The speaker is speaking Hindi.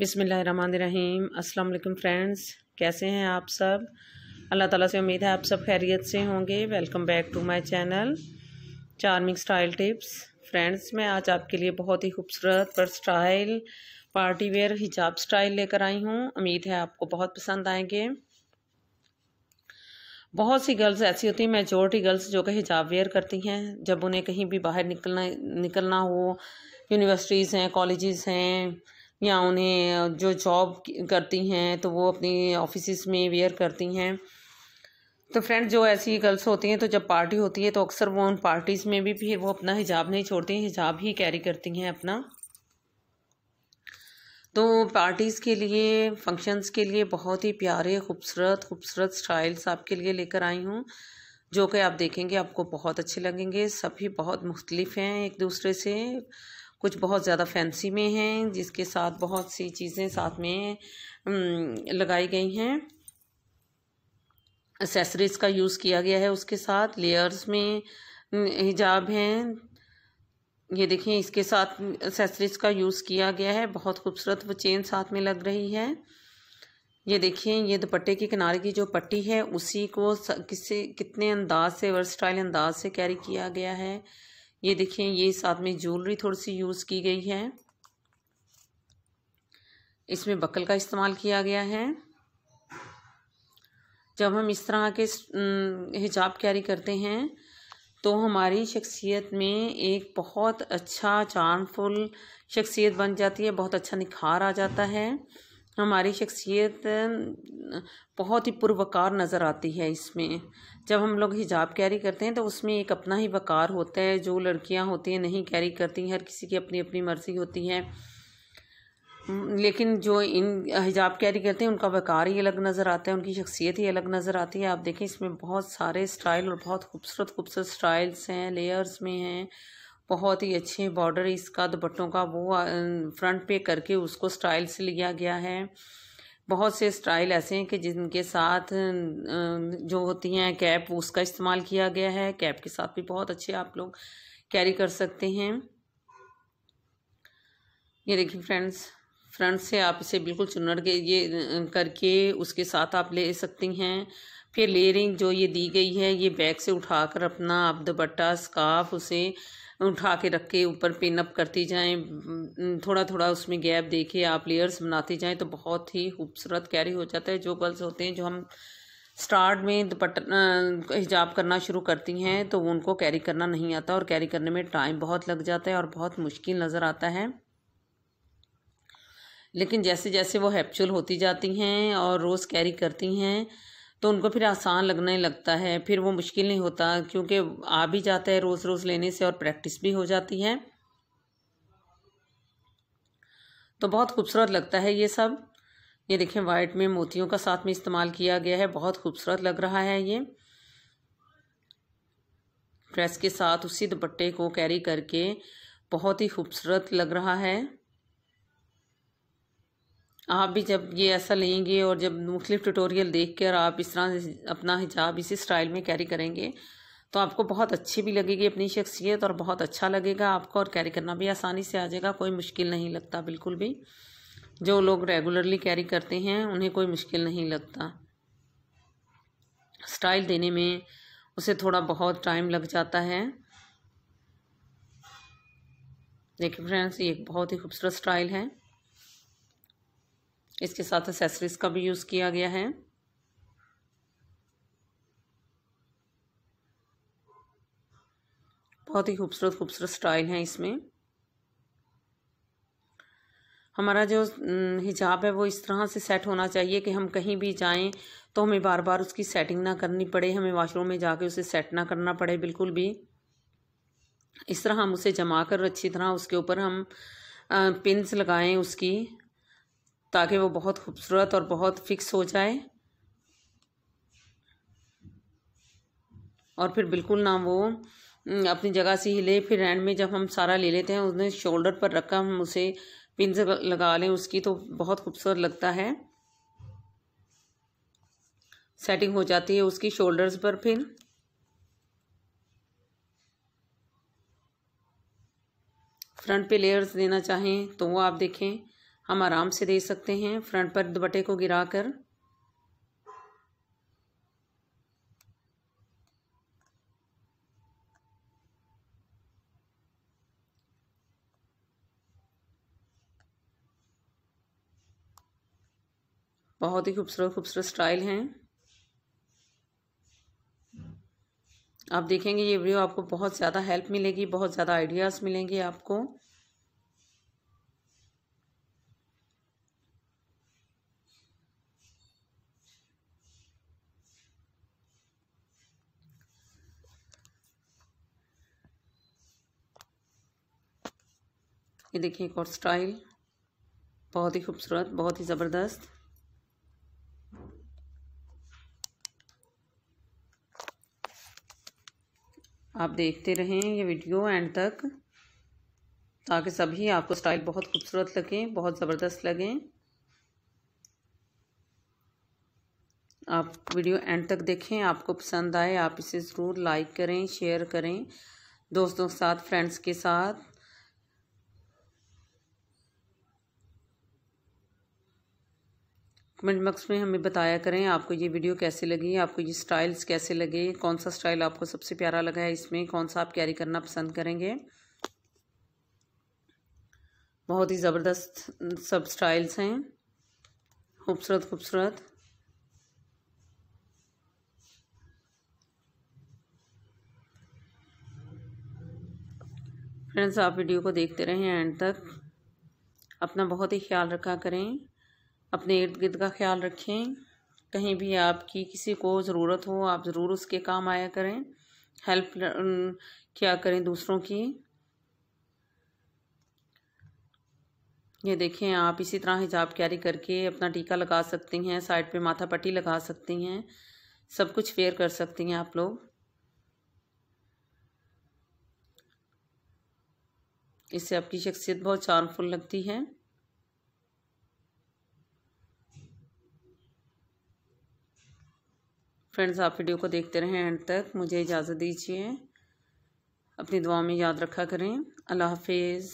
बिसमीम अस्सलाम फ्रेंड्स कैसे हैं आप सब अल्लाह ताला से उम्मीद है आप सब खैरियत से होंगे welcome back to my channel charming style tips friends मैं आज आपके लिए बहुत ही खूबसूरत पर style party wear hijab style लेकर आई हूँ उम्मीद है आपको बहुत पसंद आएंगे बहुत सी गर्ल्स ऐसी होती हैं मेजोरिटी गर्ल्स जो कि हिजाब वेयर करती हैं जब उन्हें कहीं भी बाहर निकलना निकलना हो यूनिवर्सिटीज़ हैं कॉलेज़ हैं या उन्हें जो जॉब करती हैं तो वो अपनी ऑफिस में वेयर करती हैं तो फ्रेंड जो ऐसी गर्ल्स होती हैं तो जब पार्टी होती है तो अक्सर वो उन पार्टीज़ में भी फिर वो अपना हिजाब नहीं छोड़ती हैं हिजाब ही कैरी करती हैं अपना तो पार्टीज़ के लिए फंक्शंस के लिए बहुत ही प्यारे खूबसूरत खूबसूरत स्टाइल्स आपके लिए लेकर आई हूँ जो कि आप देखेंगे आपको बहुत अच्छे लगेंगे सभी बहुत मुख्तलिफ हैं एक दूसरे से कुछ बहुत ज़्यादा फैंसी में हैं जिसके साथ बहुत सी चीज़ें साथ में लगाई गई हैं एसेसरीज का यूज़ किया गया है उसके साथ लेयर्स में हिजाब हैं ये देखिए इसके साथ एसेसरीज का यूज़ किया गया है बहुत खूबसूरत वो चेन साथ में लग रही है ये देखिए ये दुपट्टे के किनारे की जो पट्टी है उसी को किसी कितने अंदाज से वर्सटाइल अंदाज से कैरी किया गया है ये देखें ये साथ में ज्वेलरी थोड़ी सी यूज़ की गई है इसमें बकल का इस्तेमाल किया गया है जब हम इस तरह के हिजाब कैरी करते हैं तो हमारी शख्सियत में एक बहुत अच्छा चार्मफुल शख्सियत बन जाती है बहुत अच्छा निखार आ जाता है हमारी शख्सियत बहुत ही पुरवकार नज़र आती है इसमें जब हम लोग हिजाब कैरी करते हैं तो उसमें एक अपना ही वकार होता है जो लड़कियां होती हैं नहीं कैरी करती हर किसी की अपनी अपनी मर्ज़ी होती है लेकिन जो इन हिजाब कैरी करते हैं उनका वकार ही अलग नज़र आता है उनकी शख्सियत ही अलग नज़र आती है आप देखें इसमें बहुत सारे स्टाइल और बहुत खूबसूरत खूबसूरत स्टाइल्स हैं लेयर्स में हैं बहुत ही अच्छे बॉर्डर इसका दुपट्टों का वो फ्रंट पे करके उसको स्टाइल से लिया गया है बहुत से स्टाइल ऐसे हैं कि जिनके साथ जो होती हैं कैप उसका इस्तेमाल किया गया है कैप के साथ भी बहुत अच्छे आप लोग कैरी कर सकते हैं ये देखिए फ्रेंड्स फ्रंट से आप इसे बिल्कुल चुनर के ये करके उसके साथ आप ले सकती हैं फिर लेयरिंग जो ये दी गई है ये बैग से उठाकर अपना आप दुपट्टा स्काफ उसे उठा के रख के ऊपर पिन अप करती जाएं थोड़ा थोड़ा उसमें गैप देके आप लेयर्स बनाती जाएं तो बहुत ही खूबसूरत कैरी हो जाता है जो गर्ल्स होते हैं जो हम स्टार्ट में दुपट्टा हिजाब करना शुरू करती हैं तो उनको कैरी करना नहीं आता और कैरी करने में टाइम बहुत लग जाता है और बहुत मुश्किल नज़र आता है लेकिन जैसे जैसे वो हैप्चुअल होती जाती हैं और रोज़ कैरी करती हैं तो उनको फिर आसान लगने लगता है फिर वो मुश्किल नहीं होता क्योंकि आ भी जाता है रोज़ रोज़ लेने से और प्रैक्टिस भी हो जाती है तो बहुत खूबसूरत लगता है ये सब ये देखें वाइट में मोतियों का साथ में इस्तेमाल किया गया है बहुत खूबसूरत लग रहा है ये ड्रेस के साथ उसी दुपट्टे को कैरी करके बहुत ही खूबसूरत लग रहा है आप भी जब ये ऐसा लेंगे और जब मुख्तु ट्यूटोरियल देख कर आप इस तरह अपना हिजाब इसी स्टाइल में कैरी करेंगे तो आपको बहुत अच्छी भी लगेगी अपनी शख्सियत और बहुत अच्छा लगेगा आपको और कैरी करना भी आसानी से आ जाएगा कोई मुश्किल नहीं लगता बिल्कुल भी जो लोग रेगुलरली कैरी करते हैं उन्हें कोई मुश्किल नहीं लगता स्टाइल देने में उसे थोड़ा बहुत टाइम लग जाता है देखिए फ्रेंड्स ये एक बहुत ही खूबसूरत स्टाइल है इसके साथ एसेसरीज का भी यूज़ किया गया है बहुत ही खूबसूरत खूबसूरत स्टाइल है इसमें हमारा जो हिजाब है वो इस तरह से सेट होना चाहिए कि हम कहीं भी जाएं तो हमें बार बार उसकी सेटिंग ना करनी पड़े हमें वॉशरूम में जाके उसे सेट ना करना पड़े बिल्कुल भी इस तरह हम उसे जमा कर अच्छी तरह उसके ऊपर हम पिंस लगाएं उसकी ताकि वो बहुत खूबसूरत और बहुत फिक्स हो जाए और फिर बिल्कुल ना वो अपनी जगह से हिले फिर एंड में जब हम सारा ले लेते हैं उसने शोल्डर पर रखा हम उसे पिन से लगा लें उसकी तो बहुत खूबसूरत लगता है सेटिंग हो जाती है उसकी शोल्डर्स पर फिर फ्रंट पे लेयर्स देना चाहें तो वो आप देखें हम आराम से दे सकते हैं फ्रंट पर दुपट्टे को गिरा कर बहुत ही खूबसूरत खूबसूरत स्टाइल हैं आप देखेंगे ये वीडियो आपको बहुत ज़्यादा हेल्प मिलेगी बहुत ज़्यादा आइडियाज़ मिलेंगे आपको ये देखिए एक और स्टाइल बहुत ही खूबसूरत बहुत ही ज़बरदस्त आप देखते रहें ये वीडियो एंड तक ताकि सभी आपको स्टाइल बहुत खूबसूरत लगे बहुत ज़बरदस्त लगे आप वीडियो एंड तक देखें आपको पसंद आए आप इसे ज़रूर लाइक करें शेयर करें दोस्तों के साथ फ्रेंड्स के साथ कमेंट बॉक्स में हमें बताया करें आपको ये वीडियो कैसे लगी आपको ये स्टाइल्स कैसे लगे कौन सा स्टाइल आपको सबसे प्यारा लगा है इसमें कौन सा आप कैरी करना पसंद करेंगे बहुत ही ज़बरदस्त सब स्टाइल्स हैं खूबसूरत खूबसूरत फ्रेंड्स आप वीडियो को देखते रहें एंड तक अपना बहुत ही ख्याल रखा करें अपने इर्द गिर्द का ख्याल रखें कहीं भी आपकी किसी को ज़रूरत हो आप ज़रूर उसके काम आया करें हेल्प क्या करें दूसरों की ये देखें आप इसी तरह हिजाब कैरी करके अपना टीका लगा सकती हैं साइड पे माथा पट्टी लगा सकती हैं सब कुछ फेयर कर सकती हैं आप लोग इससे आपकी शख्सियत बहुत चार्मफुल लगती है फ्रेंड्स आप वीडियो को देखते रहें एंड तक मुझे इजाज़त दीजिए अपनी दुआ में याद रखा करें अल्लाह हाफिज़